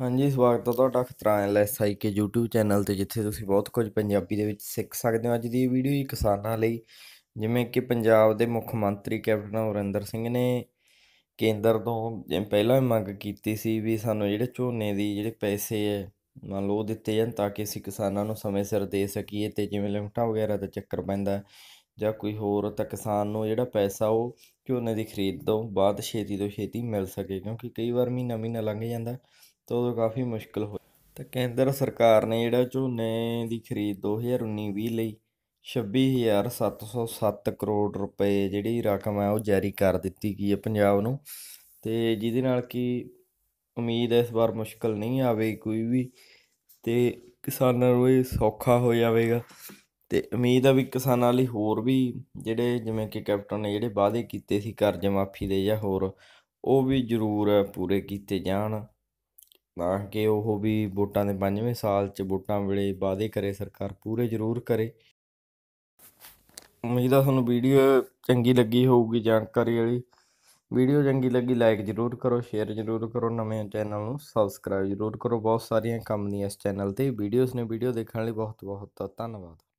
ਹਾਂਜੀ ਸਵਾਗਤ ਹੈ ਤੁਹਾਡਾ ਖਤਰਾ ਐਲਐਸਆਈ ਆਈ ਕੇ YouTube ਚੈਨਲ ਤੇ ਜਿੱਥੇ ਤੁਸੀਂ ਬਹੁਤ ਕੁਝ ਪੰਜਾਬੀ ਦੇ ਵਿੱਚ ਸਿੱਖ ਸਕਦੇ ਹੋ ਅੱਜ ਦੀ ਵੀਡੀਓ ਹੀ ਕਿਸਾਨਾਂ ਲਈ ਜਿਵੇਂ ਕਿ ਪੰਜਾਬ ਦੇ ਮੁੱਖ ਮੰਤਰੀ ਕੈਪਟਨ ਅਮਰਿੰਦਰ ਸਿੰਘ ਨੇ ਕੇਂਦਰ ਤੋਂ ਪਹਿਲਾਂ ਹੀ ਮੰਗ ਕੀਤੀ ਸੀ ਵੀ ਸਾਨੂੰ ਜਿਹੜੇ ਝੋਨੇ ਦੀ ਜਿਹੜੇ ਪੈਸੇ ਹੈ ਮੰਨ ਲਓ ਦਿੱਤੇ ਜਾਣ ਤਾਂ ਕਿ ਅਸੀਂ ਕਿਸਾਨਾਂ ਨੂੰ ਸਮੇਂ ਸਿਰ ਦੇ ਸਕੀਏ ਤੇ ਜਿਵੇਂ ਲਿਮਟਾ ਵਗੈਰਾ ਦਾ ਚੱਕਰ ਪੈਂਦਾ ਜਾਂ ਕੋਈ ਹੋਰ ਤਾਂ ਕਿਸਾਨ ਨੂੰ ਜਿਹੜਾ ਪੈਸਾ ਉਹ ਝੋਨੇ ਦੀ ਖਰੀਦ ਤੋਂ ਬਾਅਦ ਛੇਤੀ ਤੋਂ ਛੇਤੀ ਮਿਲ ਸਕੇ ਕਿਉਂਕਿ ਕਈ ਵਾਰ ਮਹੀਨਾ ਮਹੀਨਾ ਲੰਘ ਜਾਂਦਾ ਤਾਂ ਉਦੋਂ ਕਾਫੀ ਮੁਸ਼ਕਲ ਹੋ ਤਾਂ ਕੇਂਦਰ ਸਰਕਾਰ ਨੇ ਜਿਹੜਾ ਝੋਨੇ ਦੀ ਖਰੀਦ 2019-20 ਲਈ 26707 ਕਰੋੜ ਰੁਪਏ ਜਿਹੜੀ ਰਕਮ ਹੈ ਉਹ ਜਾਰੀ ਕਰ ਦਿੱਤੀ ਗਈ ਹੈ ਪੰਜਾਬ ਨੂੰ ਤੇ ਜਿਹਦੇ ਨਾਲ ਕਿ ਉਮੀਦ ਹੈ ਇਸ ਵਾਰ ਮੁਸ਼ਕਲ ਨਹੀਂ ਆਵੇ ਕੋਈ ਵੀ ਤੇ ਕਿਸਾਨਾਂ ਨੂੰ ਇਹ ਸੌਖਾ ਹੋ ਜਾਵੇਗਾ ਤੇ ਉਮੀਦ ਆ ਵੀ ਕਿਸਾਨਾਂ ਲਈ ਹੋਰ ਵੀ ਜਿਹੜੇ ਜਿਵੇਂ ਕਿ ਕੈਪਟਨ ਨੇ ਜਿਹੜੇ ਵਾਅਦੇ ਕੀਤੇ ਸੀ ਕਰਜ਼ਾ ਮਾਫੀ ਦੇ ਜਾਂ ਹੋਰ ਉਹ ਵੀ ਜ਼ਰੂਰ ਪੂਰੇ ਕੀਤੇ ਜਾਣ ਤਾਂ ਕਿ ਉਹ ਵੀ ਵੋਟਾਂ ਦੇ ਪੰਜਵੇਂ ਸਾਲ 'ਚ ਵੋਟਾਂ ਵੇਲੇ ਵਾਅਦੇ ਕਰੇ ਸਰਕਾਰ ਪੂਰੇ ਜ਼ਰੂਰ ਕਰੇ ਉਮੀਦ ਆ ਤੁਹਾਨੂੰ ਵੀਡੀਓ ਚੰਗੀ ਲੱਗੀ ਹੋਊਗੀ ਜਾਣਕਾਰੀ ਵਾਲੀ ਵੀਡੀਓ ਚੰਗੀ ਲੱਗੀ ਲਾਈਕ ਜ਼ਰੂਰ ਕਰੋ ਸ਼ੇਅਰ ਜ਼ਰੂਰ ਕਰੋ ਨਵੇਂ ਚੈਨਲ ਨੂੰ ਸਬਸਕ੍ਰਾਈਬ ਜ਼ਰੂਰ ਕਰੋ ਬਹੁਤ ਸਾਰੀਆਂ ਕੰਮ ਨਹੀਂ ਇਸ ਚੈਨਲ ਤੇ ਵੀਡੀਓਜ਼ ਨੇ ਵੀਡੀਓ ਦੇਖਣ ਲਈ ਬਹੁਤ ਬਹੁਤ ਧੰਨਵਾਦ